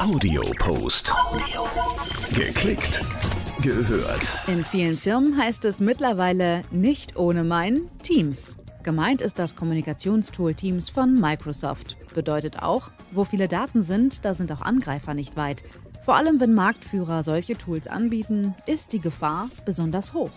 Audiopost. Audio. Geklickt. Gehört. In vielen Firmen heißt es mittlerweile nicht ohne mein Teams. Gemeint ist das Kommunikationstool Teams von Microsoft. Bedeutet auch, wo viele Daten sind, da sind auch Angreifer nicht weit. Vor allem, wenn Marktführer solche Tools anbieten, ist die Gefahr besonders hoch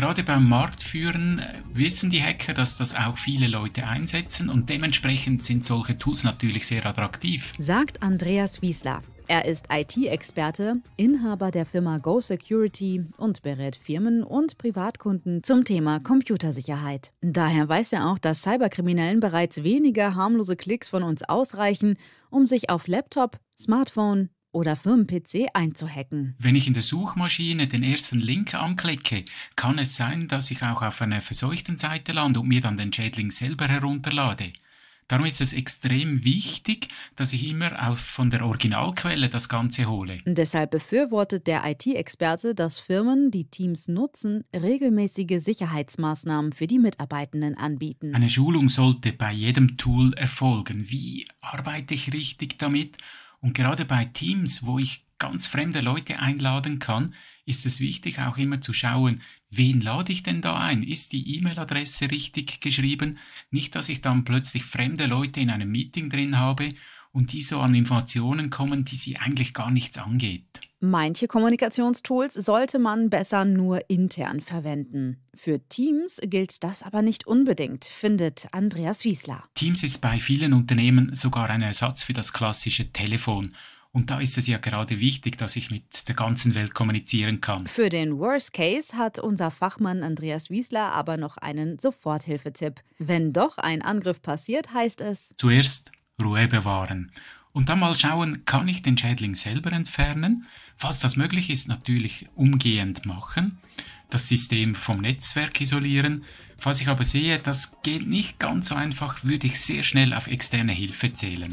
gerade beim Marktführen äh, wissen die Hacker, dass das auch viele Leute einsetzen und dementsprechend sind solche Tools natürlich sehr attraktiv. Sagt Andreas Wiesler. Er ist IT-Experte, Inhaber der Firma Go Security und berät Firmen und Privatkunden zum Thema Computersicherheit. Daher weiß er auch, dass Cyberkriminellen bereits weniger harmlose Klicks von uns ausreichen, um sich auf Laptop, Smartphone, oder Firmen-PC einzuhacken. Wenn ich in der Suchmaschine den ersten Link anklicke, kann es sein, dass ich auch auf einer verseuchten Seite lande und mir dann den Schädling selber herunterlade. Darum ist es extrem wichtig, dass ich immer auch von der Originalquelle das Ganze hole. Deshalb befürwortet der IT-Experte, dass Firmen, die Teams nutzen, regelmäßige Sicherheitsmaßnahmen für die Mitarbeitenden anbieten. Eine Schulung sollte bei jedem Tool erfolgen. Wie arbeite ich richtig damit? Und gerade bei Teams, wo ich ganz fremde Leute einladen kann, ist es wichtig auch immer zu schauen, wen lade ich denn da ein? Ist die E-Mail-Adresse richtig geschrieben? Nicht, dass ich dann plötzlich fremde Leute in einem Meeting drin habe und die so an Informationen kommen, die sie eigentlich gar nichts angeht. Manche Kommunikationstools sollte man besser nur intern verwenden. Für Teams gilt das aber nicht unbedingt, findet Andreas Wiesler. Teams ist bei vielen Unternehmen sogar ein Ersatz für das klassische Telefon. Und da ist es ja gerade wichtig, dass ich mit der ganzen Welt kommunizieren kann. Für den Worst Case hat unser Fachmann Andreas Wiesler aber noch einen Soforthilfetipp. Wenn doch ein Angriff passiert, heißt es: Zuerst Ruhe bewahren und dann mal schauen, kann ich den Schädling selber entfernen? Falls das möglich ist, natürlich umgehend machen, das System vom Netzwerk isolieren. Falls ich aber sehe, das geht nicht ganz so einfach, würde ich sehr schnell auf externe Hilfe zählen.